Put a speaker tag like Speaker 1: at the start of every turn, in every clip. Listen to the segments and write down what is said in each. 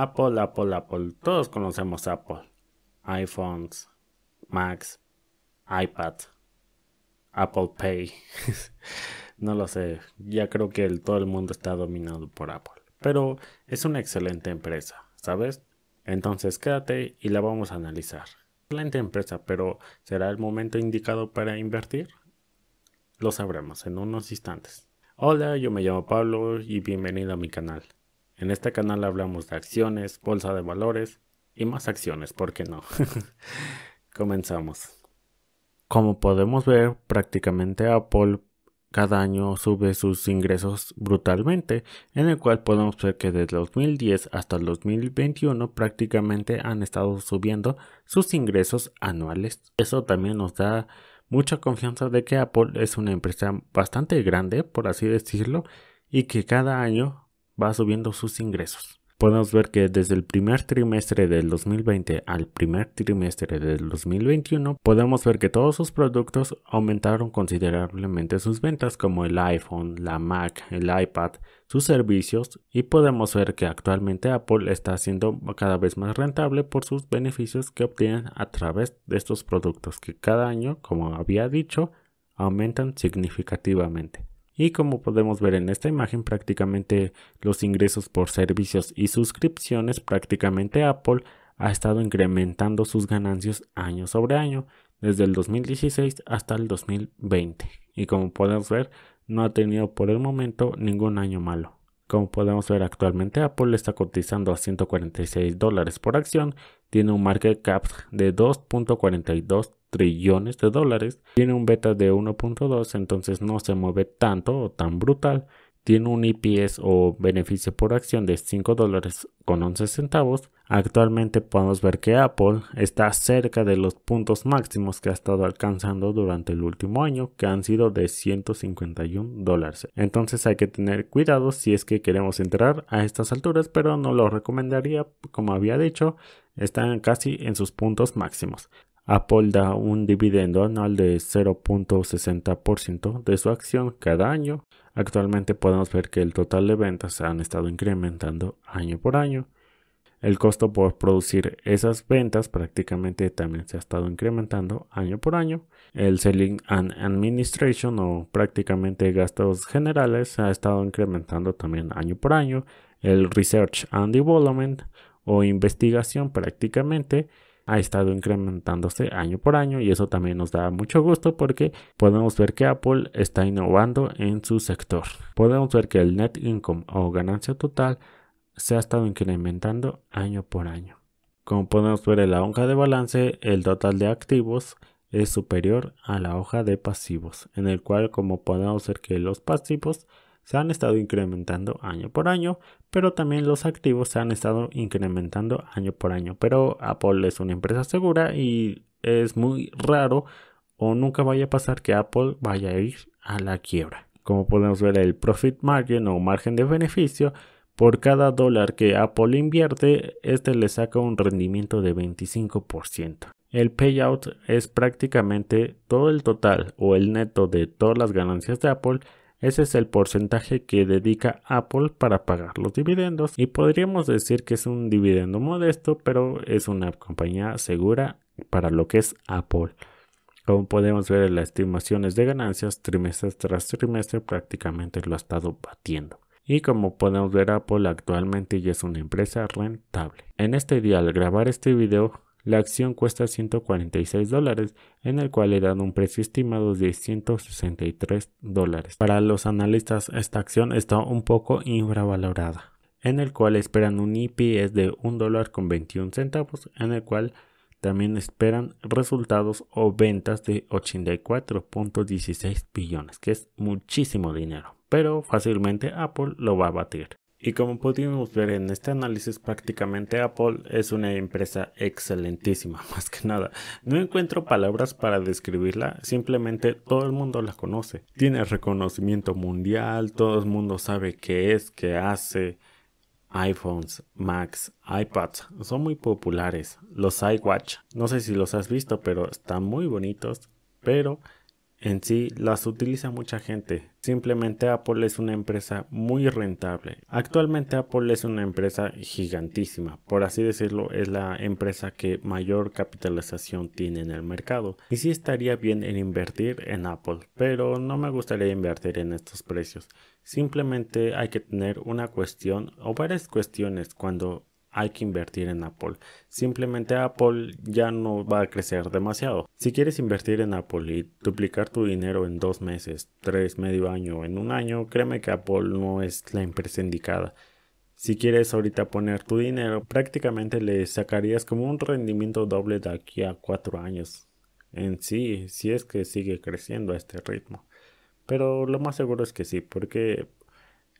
Speaker 1: Apple, Apple, Apple. Todos conocemos Apple. iPhones, Macs, iPad, Apple Pay. no lo sé. Ya creo que todo el mundo está dominado por Apple. Pero es una excelente empresa, ¿sabes? Entonces quédate y la vamos a analizar. Excelente empresa, pero ¿será el momento indicado para invertir? Lo sabremos en unos instantes. Hola, yo me llamo Pablo y bienvenido a mi canal. En este canal hablamos de acciones, bolsa de valores y más acciones, ¿por qué no? Comenzamos. Como podemos ver, prácticamente Apple cada año sube sus ingresos brutalmente, en el cual podemos ver que desde 2010 hasta el 2021 prácticamente han estado subiendo sus ingresos anuales. Eso también nos da mucha confianza de que Apple es una empresa bastante grande, por así decirlo, y que cada año va subiendo sus ingresos. Podemos ver que desde el primer trimestre del 2020 al primer trimestre del 2021 podemos ver que todos sus productos aumentaron considerablemente sus ventas como el iPhone, la Mac, el iPad, sus servicios y podemos ver que actualmente Apple está siendo cada vez más rentable por sus beneficios que obtienen a través de estos productos que cada año, como había dicho, aumentan significativamente y como podemos ver en esta imagen prácticamente los ingresos por servicios y suscripciones prácticamente Apple ha estado incrementando sus ganancias año sobre año desde el 2016 hasta el 2020 y como podemos ver no ha tenido por el momento ningún año malo. Como podemos ver actualmente, Apple está cotizando a 146 dólares por acción, tiene un market cap de 2.42 trillones de dólares, tiene un beta de 1.2, entonces no se mueve tanto o tan brutal, tiene un EPS o beneficio por acción de 5 dólares con 11 centavos, actualmente podemos ver que Apple está cerca de los puntos máximos que ha estado alcanzando durante el último año, que han sido de 151 dólares. Entonces hay que tener cuidado si es que queremos entrar a estas alturas, pero no lo recomendaría, como había dicho, están casi en sus puntos máximos. Apple da un dividendo anual de 0.60% de su acción cada año. Actualmente podemos ver que el total de ventas han estado incrementando año por año. El costo por producir esas ventas prácticamente también se ha estado incrementando año por año. El Selling and Administration o prácticamente gastos generales se ha estado incrementando también año por año. El Research and Development o investigación prácticamente ha estado incrementándose año por año y eso también nos da mucho gusto porque podemos ver que Apple está innovando en su sector. Podemos ver que el net income o ganancia total se ha estado incrementando año por año. Como podemos ver en la hoja de balance, el total de activos es superior a la hoja de pasivos, en el cual como podemos ver que los pasivos se han estado incrementando año por año, pero también los activos se han estado incrementando año por año. Pero Apple es una empresa segura y es muy raro o nunca vaya a pasar que Apple vaya a ir a la quiebra. Como podemos ver, el profit margin o margen de beneficio por cada dólar que Apple invierte, este le saca un rendimiento de 25%. El payout es prácticamente todo el total o el neto de todas las ganancias de Apple ese es el porcentaje que dedica Apple para pagar los dividendos y podríamos decir que es un dividendo modesto, pero es una compañía segura para lo que es Apple. Como podemos ver en las estimaciones de ganancias trimestre tras trimestre prácticamente lo ha estado batiendo. Y como podemos ver Apple actualmente ya es una empresa rentable. En este día al grabar este video la acción cuesta 146 dólares, en el cual le dan un precio estimado de 163 dólares. Para los analistas, esta acción está un poco infravalorada, en el cual esperan un es de 1 dólar con 21 centavos, en el cual también esperan resultados o ventas de 84.16 billones, que es muchísimo dinero, pero fácilmente Apple lo va a batir. Y como pudimos ver en este análisis, prácticamente Apple es una empresa excelentísima, más que nada. No encuentro palabras para describirla, simplemente todo el mundo la conoce. Tiene reconocimiento mundial, todo el mundo sabe qué es, qué hace. iPhones, Macs, iPads son muy populares. Los iWatch, no sé si los has visto, pero están muy bonitos. Pero en sí las utiliza mucha gente. Simplemente Apple es una empresa muy rentable. Actualmente Apple es una empresa gigantísima. Por así decirlo, es la empresa que mayor capitalización tiene en el mercado. Y sí estaría bien en invertir en Apple, pero no me gustaría invertir en estos precios. Simplemente hay que tener una cuestión o varias cuestiones cuando hay que invertir en Apple. Simplemente Apple ya no va a crecer demasiado. Si quieres invertir en Apple y duplicar tu dinero en dos meses, tres, medio año, en un año, créeme que Apple no es la empresa indicada. Si quieres ahorita poner tu dinero, prácticamente le sacarías como un rendimiento doble de aquí a cuatro años. En sí, si es que sigue creciendo a este ritmo. Pero lo más seguro es que sí, porque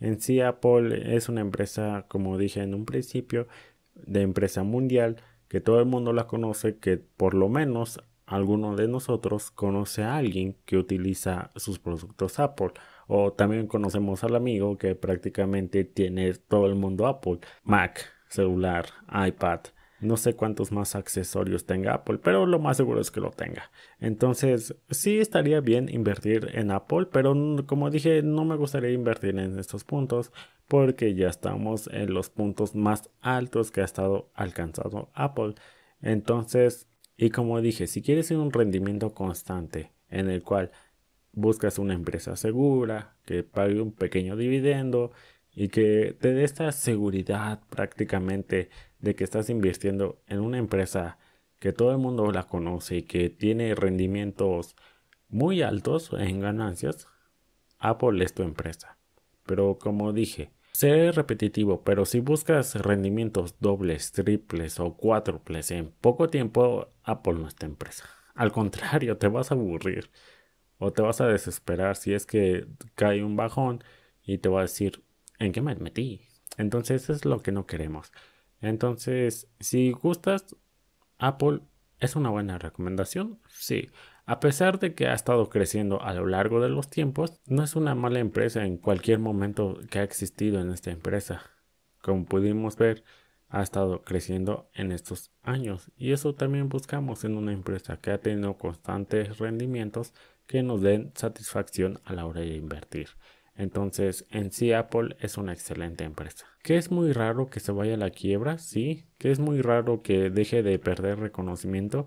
Speaker 1: en sí, Apple es una empresa, como dije en un principio, de empresa mundial, que todo el mundo la conoce, que por lo menos alguno de nosotros conoce a alguien que utiliza sus productos Apple. O también conocemos al amigo que prácticamente tiene todo el mundo Apple, Mac, celular, iPad, no sé cuántos más accesorios tenga Apple, pero lo más seguro es que lo tenga. Entonces, sí estaría bien invertir en Apple, pero como dije, no me gustaría invertir en estos puntos porque ya estamos en los puntos más altos que ha estado alcanzado Apple. Entonces, y como dije, si quieres un rendimiento constante en el cual buscas una empresa segura, que pague un pequeño dividendo y que te dé esta seguridad prácticamente de que estás invirtiendo en una empresa que todo el mundo la conoce y que tiene rendimientos muy altos en ganancias, Apple es tu empresa. Pero como dije, Sé repetitivo, pero si buscas rendimientos dobles, triples o cuádruples en poco tiempo, Apple no es tu empresa. Al contrario, te vas a aburrir o te vas a desesperar si es que cae un bajón y te va a decir, ¿en qué me metí? Entonces es lo que no queremos. Entonces, si gustas, Apple es una buena recomendación, sí. A pesar de que ha estado creciendo a lo largo de los tiempos, no es una mala empresa en cualquier momento que ha existido en esta empresa. Como pudimos ver, ha estado creciendo en estos años y eso también buscamos en una empresa que ha tenido constantes rendimientos que nos den satisfacción a la hora de invertir. Entonces, en sí Apple es una excelente empresa. Que es muy raro que se vaya a la quiebra, sí. Que es muy raro que deje de perder reconocimiento.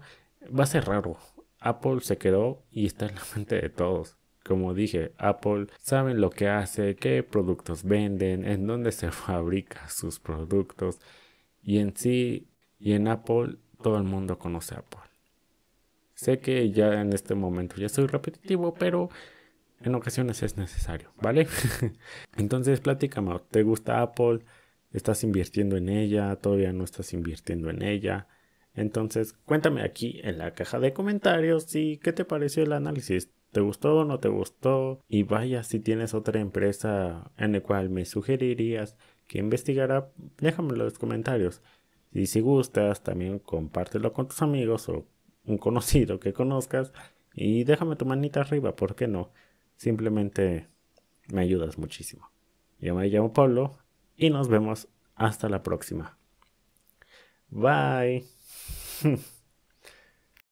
Speaker 1: Va a ser raro. Apple se quedó y está en la mente de todos. Como dije, Apple saben lo que hace, qué productos venden, en dónde se fabrica sus productos. Y en sí, y en Apple, todo el mundo conoce a Apple. Sé que ya en este momento ya soy repetitivo, pero en ocasiones es necesario, ¿vale? Entonces, platícame, ¿te gusta Apple? ¿Estás invirtiendo en ella? ¿Todavía no estás invirtiendo en ella? Entonces, cuéntame aquí en la caja de comentarios si qué te pareció el análisis. ¿Te gustó o no te gustó? Y vaya, si tienes otra empresa en la cual me sugerirías que investigara, déjamelo en los comentarios. Y si gustas, también compártelo con tus amigos o un conocido que conozcas y déjame tu manita arriba, ¿por qué no? Simplemente me ayudas muchísimo. Yo me llamo Pablo y nos vemos hasta la próxima. Bye.